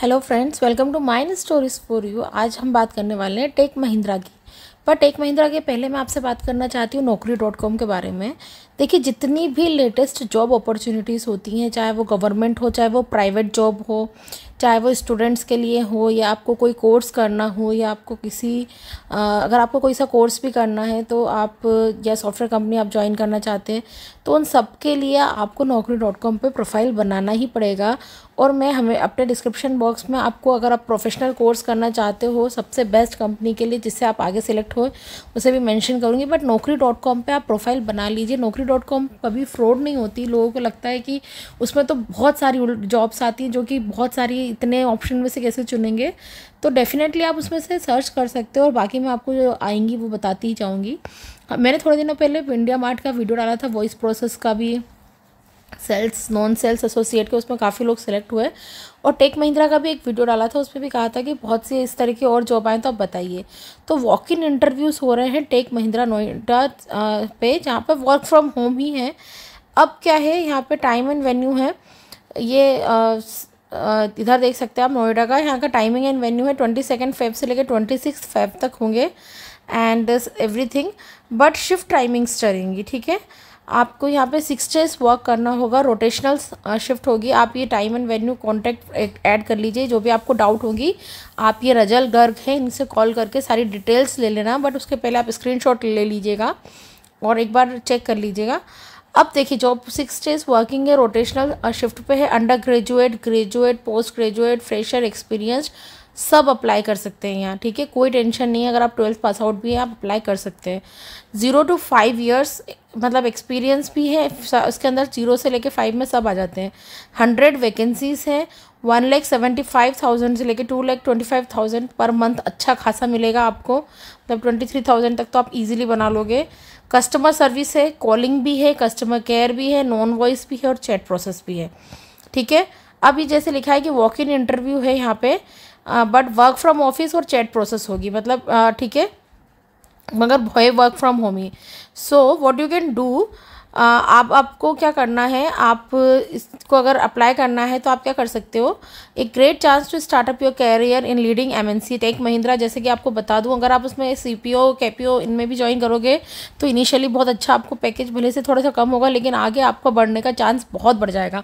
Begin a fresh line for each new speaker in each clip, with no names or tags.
hello friends welcome to mine stories for you आज हम बात करने वाले हैं टेक महिंद्रा की पर टेक महिंद्रा के पहले मैं आपसे बात करना चाहती हूँ नौकरी डॉट कॉम के बारे में देखिए जितनी भी लेटेस्ट जॉब अपॉर्चुनिटीज़ होती हैं चाहे वो गवर्नमेंट हो चाहे वो प्राइवेट जॉब हो चाहे वो स्टूडेंट्स के लिए हो या आपको कोई कोर्स करना हो या आपको किसी अगर आपको कोई सा कोर्स भी करना है तो आप या सॉफ्टवेयर कंपनी आप ज्वाइन करना चाहते हैं तो उन सब के लिए आपको नौकरी डॉट कॉम पर प्रोफाइल बनाना ही पड़ेगा और मैं हमें अपने डिस्क्रिप्शन बॉक्स में आपको अगर आप प्रोफेशनल कोर्स करना चाहते हो सबसे बेस्ट कंपनी के लिए जिससे आप आगे सेलेक्ट हो उसे भी मेंशन करूँगी बट नौकरी डॉट कॉम पर आप प्रोफाइल बना लीजिए नौकरी डॉट कॉम कभी फ्रॉड नहीं होती लोगों को लगता है कि उसमें तो बहुत सारी जॉब्स आती हैं जो कि बहुत सारी इतने ऑप्शन में से कैसे चुनेंगे तो डेफ़िनेटली आप उसमें से सर्च कर सकते हो और बाकी मैं आपको जो आएंगी वो बताती ही जाऊँगी मैंने थोड़े दिनों पहले इंडिया मार्ट का वीडियो डाला था वॉइस प्रोसेस का भी सेल्स नॉन सेल्स एसोसिएट के उसमें काफ़ी लोग सेलेक्ट हुए और टेक महिंद्रा का भी एक वीडियो डाला था उसमें भी कहा था कि बहुत सी इस तरह की और जॉब आएँ तो आप बताइए तो वॉक इन इंटरव्यूज़ हो रहे हैं टेक महिंद्रा नोएडा पे जहाँ पर वर्क फ्रॉम होम ही है अब क्या है यहाँ पर टाइम एंड वेन्यू है ये इधर देख सकते हैं आप नोएडा का यहाँ का टाइमिंग एंड वेन्यू है ट्वेंटी सेकेंड फेब से लेकर ट्वेंटी सिक्स फेब तक होंगे and everything but shift timings चलेंगी ठीक है आपको यहाँ पे सिक्स डेज वर्क करना होगा रोटेशनल शिफ्ट होगी आप ये time and venue contact add कर लीजिए जो भी आपको डाउट होगी आप ये रजल गर्ग हैं इनसे कॉल करके सारी डिटेल्स ले लेना बट उसके पहले आप स्क्रीनशॉट ले लीजिएगा और एक बार चेक कर लीजिएगा अब देखिए जॉब सिक्स डेज वर्किंग है रोटेशनल शिफ्ट पे है under graduate graduate post graduate fresher experience सब अप्लाई कर सकते हैं यहाँ ठीक है कोई टेंशन नहीं है अगर आप ट्वेल्थ पास आउट भी हैं आप अप्लाई कर सकते हैं ज़ीरो टू फाइव ईयर्स मतलब एक्सपीरियंस भी है उसके अंदर जीरो से लेके फाइव में सब आ जाते हैं हंड्रेड वैकेंसीज़ हैं one lakh seventy five thousand से लेके two lakh twenty five thousand per month अच्छा खासा मिलेगा आपको मतलब ट्वेंटी थ्री थाउजेंड तक तो आप इजीली बना लोगे कस्टमर सर्विस है कॉलिंग भी है कस्टमर केयर भी है नॉन वॉइस भी है और चैट प्रोसेस भी है ठीक है अभी जैसे लिखा है कि वॉक इन इंटरव्यू है यहाँ पर बट वर्क फ्रॉम ऑफिस और चैट प्रोसेस होगी मतलब ठीक है मगर है वर्क फ्रॉम होम ही so what you can do आप आपको क्या करना है आप इसको अगर अप्लाई करना है तो आप क्या कर सकते हो एक great chance to start up your career in leading M N C Tech Mahindra जैसे कि आपको बता दूँ अगर आप उसमें सी पी ओ के पी ओ इनमें भी ज्वाइन करोगे तो इनिशियली बहुत अच्छा आपको पैकेज भले से थोड़ा सा कम होगा लेकिन आगे आपको बढ़ने का चांस बहुत बढ़ जाएगा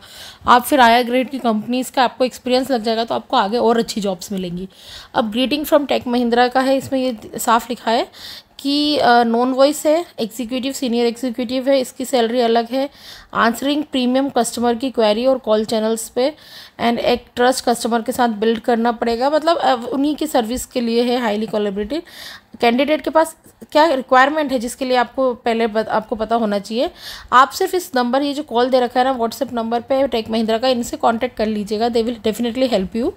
आप फिर आया ग्रेड की कंपनीज़ का आपको एक्सपीरियंस लग जाएगा तो आपको आगे और अच्छी जॉब्स मिलेंगी अब ग्रीटिंग फ्रॉम टेक महिंद्रा का है इसमें ये साफ लिखा है इसकी नॉन वॉइस है एग्जीक्यूटिव सीनियर एग्जीक्यूटिव है इसकी सैलरी अलग है आंसरिंग प्रीमियम कस्टमर की क्वेरी और कॉल चैनल्स पे एंड एक ट्रस्ट कस्टमर के साथ बिल्ड करना पड़ेगा मतलब उन्हीं की सर्विस के लिए है हाईली कोलेबरेटिव कैंडिडेट के पास क्या रिक्वायरमेंट है जिसके लिए आपको पहले बत, आपको पता होना चाहिए आप सिर्फ इस नंबर ये जो कॉल दे रखा है ना व्हाट्सएप नंबर पे टेक महिंद्रा का इनसे कांटेक्ट कर लीजिएगा they will definitely help you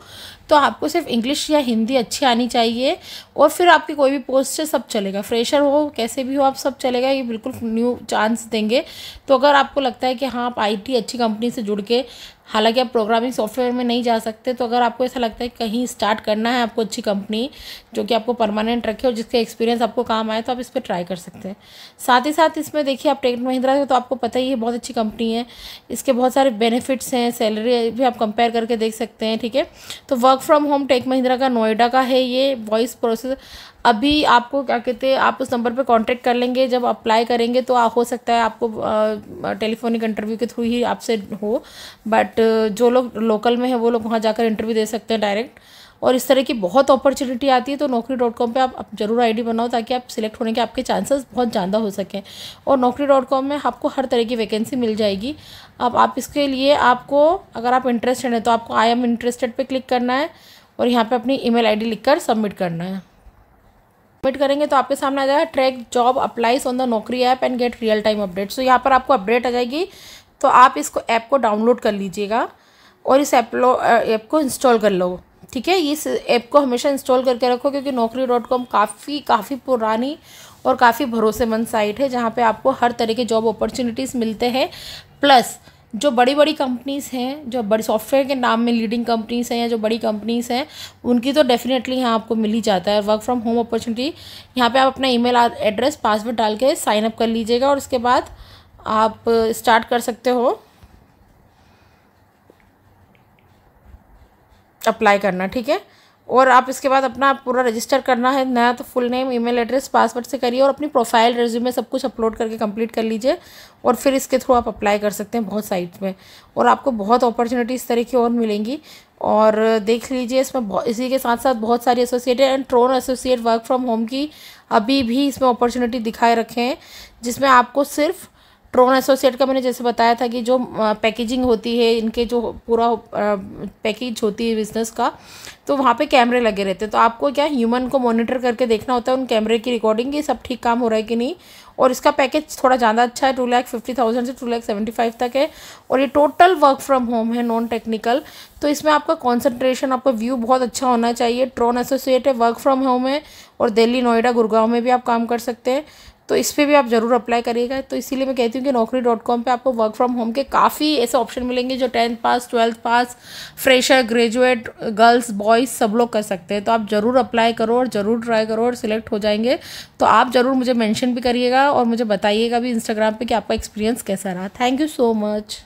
तो आपको सिर्फ इंग्लिश या हिंदी अच्छी आनी चाहिए और फिर आपकी कोई भी पोस्ट है सब चलेगा फ्रेशर हो कैसे भी हो आप सब चलेगा ये बिल्कुल न्यू चांस देंगे तो अगर आपको लगता है कि हाँ आप आई अच्छी कंपनी से जुड़ के हालांकि आप प्रोग्रामिंग सॉफ्टवेयर में नहीं जा सकते तो अगर आपको ऐसा लगता है कहीं स्टार्ट करना है आपको अच्छी कंपनी जो कि आपको परमानेंट रखे और जिसके एक्सपीरियंस आपको काम आए तो आप इस पर ट्राई कर सकते हैं साथ ही साथ इसमें देखिए आप टेक महिंद्रा तो आपको पता ही है बहुत अच्छी कंपनी है इसके बहुत सारे बेनिफिट्स हैं सैलरी भी आप कंपेयर करके देख सकते हैं ठीक है तो work from home Tech Mahindra का नोएडा का है ये वॉइस प्रोसेस अभी आपको क्या कहते हैं आप उस नंबर पर कांटेक्ट कर लेंगे जब अप्लाई करेंगे तो हो सकता है आपको टेलीफोनिक इंटरव्यू के थ्रू ही आपसे हो बट जो लोग लोकल में है वो लोग वहाँ जाकर इंटरव्यू दे सकते हैं डायरेक्ट और इस तरह की बहुत अपॉर्चुनिटी आती है तो नौकरी डॉट कॉम पर आप, जरूर आईडी बनाओ ताकि आप सिलेक्ट होने के आपके चांसेस बहुत ज़्यादा हो सकें और नौकरी डॉट कॉम में आपको हर तरह की वैकेंसी मिल जाएगी अब आप इसके लिए आपको अगर आप इंटरेस्टेड हैं तो आपको आई एम इंटरेस्टेड पर क्लिक करना है और यहाँ पर अपनी ईमेल आईडी लिखकर सबमिट करना है सबमिट करेंगे तो आपके सामने आ जाएगा track job applies on the Naukri app and get real time update so यहाँ पर आपको अपडेट आ जाएगी तो आप इसको ऐप को डाउनलोड कर लीजिएगा और इस ऐप लो ऐप को इंस्टॉल कर लो ठीक है इस ऐप को हमेशा इंस्टॉल करके रखो क्योंकि नौकरी डॉट कॉम काफ़ी काफ़ी पुरानी और काफ़ी भरोसेमंद साइट है जहाँ पे आपको हर तरह के जॉब अपॉर्चुनिटीज़ मिलते हैं प्लस जो बड़ी बड़ी कंपनीज़ हैं जो बड़ी सॉफ्टवेयर के नाम में लीडिंग कंपनीज़ हैं या जो बड़ी कंपनीज़ हैं उनकी तो डेफिनेटली यहाँ आपको मिल ही जाता है वर्क फ्रॉम होम अपॉर्चुनिटी यहाँ पे आप अपना ईमेल एड्रेस पासवर्ड डाल के साइन अप कर लीजिएगा और उसके बाद आप स्टार्ट कर सकते हो अप्लाई करना ठीक है और आप इसके बाद अपना पूरा रजिस्टर करना है नया तो full name email address password से करिए और अपनी प्रोफाइल रिज्यूमे सब कुछ अपलोड करके कंप्लीट कर लीजिए और फिर इसके थ्रू आप अप्लाई कर सकते हैं बहुत साइट्स में और आपको बहुत अपॉर्चुनिटी इस तरह की और मिलेंगी और देख लीजिए इसमें इसी के साथ साथ बहुत सारी एसोसिएटेड एंड ट्रोन एसोसिएट वर्क फ्रॉम होम की अभी भी इसमें अपॉर्चुनिटी दिखाए रखे हैं जिसमें आपको सिर्फ़ ट्रोन एसोसिएट का मैंने जैसे बताया था कि जो पैकेजिंग होती है इनके जो पूरा पैकेज होती है बिजनेस का तो वहाँ पे कैमरे लगे रहते हैं तो आपको क्या ह्यूमन को मॉनिटर करके देखना होता है उन कैमरे की रिकॉर्डिंग की सब ठीक काम हो रहा है कि नहीं और इसका पैकेज थोड़ा ज़्यादा अच्छा है टू लैख फिफ्टी थाउजेंड से टू लैख सेवेंटी फाइव तक है और ये टोटल वर्क फ्रॉम होम है नॉन टेक्निकल तो इसमें आपका कॉन्सेंट्रेशन आपका व्यू बहुत अच्छा होना चाहिए ट्रोन एसोसिएट है वर्क फ्रॉम होम है और दिल्ली नोएडा गुड़गांव में भी आप काम कर सकते हैं तो इस पर भी आप ज़रूर अप्लाई करिएगा तो इसीलिए मैं कहती हूँ कि नौकरी डॉट कॉम पर आपको वर्क फ्रॉम होम के काफ़ी ऐसे ऑप्शन मिलेंगे जो tenth pass twelfth pass fresher graduate girls boys सब लोग कर सकते हैं तो आप ज़रूर अप्लाई करो और ज़रूर ट्राई करो और सिलेक्ट हो जाएंगे तो आप ज़रूर मुझे मैंशन भी करिएगा और मुझे बताइएगा भी इंस्टाग्राम पर कि आपका एक्सपीरियंस कैसा रहा थैंक यू सो मच